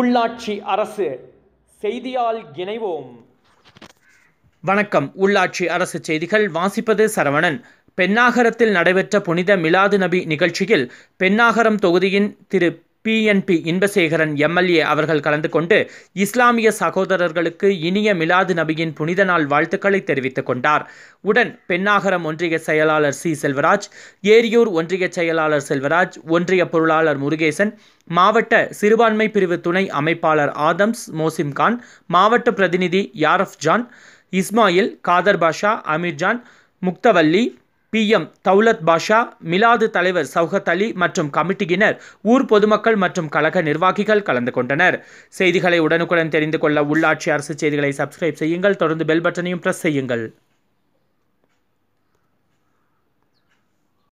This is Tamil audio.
உள்ளாட்சி அரசு செய்தியால் இணைவோம் வணக்கம் உள்ளாட்சி அரசு செய்திகள் வாசிப்பது சரவணன் பெண்ணாகரத்தில் நடைபெற்ற புனித மிலாது நபி நிகழ்ச்சியில் பெண்ணாகரம் தொகுதியின் திரு பிஎன்பி இன்பசேகரன் எம்எல்ஏ அவர்கள் கலந்து கொண்டு இஸ்லாமிய சகோதரர்களுக்கு இனிய மிலாது நபியின் புனித நாள் வாழ்த்துக்களை தெரிவித்துக் கொண்டார் உடன் பெண்ணாகரம் ஒன்றிய செயலாளர் சி செல்வராஜ் ஏரியூர் ஒன்றிய செயலாளர் செல்வராஜ் ஒன்றிய பொருளாளர் முருகேசன் மாவட்ட சிறுபான்மை பிரிவு துணை அமைப்பாளர் ஆதம்ஸ் மோசிம்கான் மாவட்ட பிரதிநிதி யாரஃப் ஜான் இஸ்மாயில் காதர் பாஷா அமீர்ஜான் முக்தவல்லி பி எம் தௌலத் பாஷா மிலாது தலைவர் சௌஹத் அலி மற்றும் கமிட்டியினர் ஊர் பொதுமக்கள் மற்றும் கழக நிர்வாகிகள் கலந்து கொண்டனர் செய்திகளை உடனுக்குடன் தெரிந்து கொள்ள உள்ளாட்சி அரசு செய்திகளை சப்ஸ்கிரைப் செய்யுங்கள் தொடர்ந்து பெல் பட்டனையும் பிரஸ் செய்யுங்கள்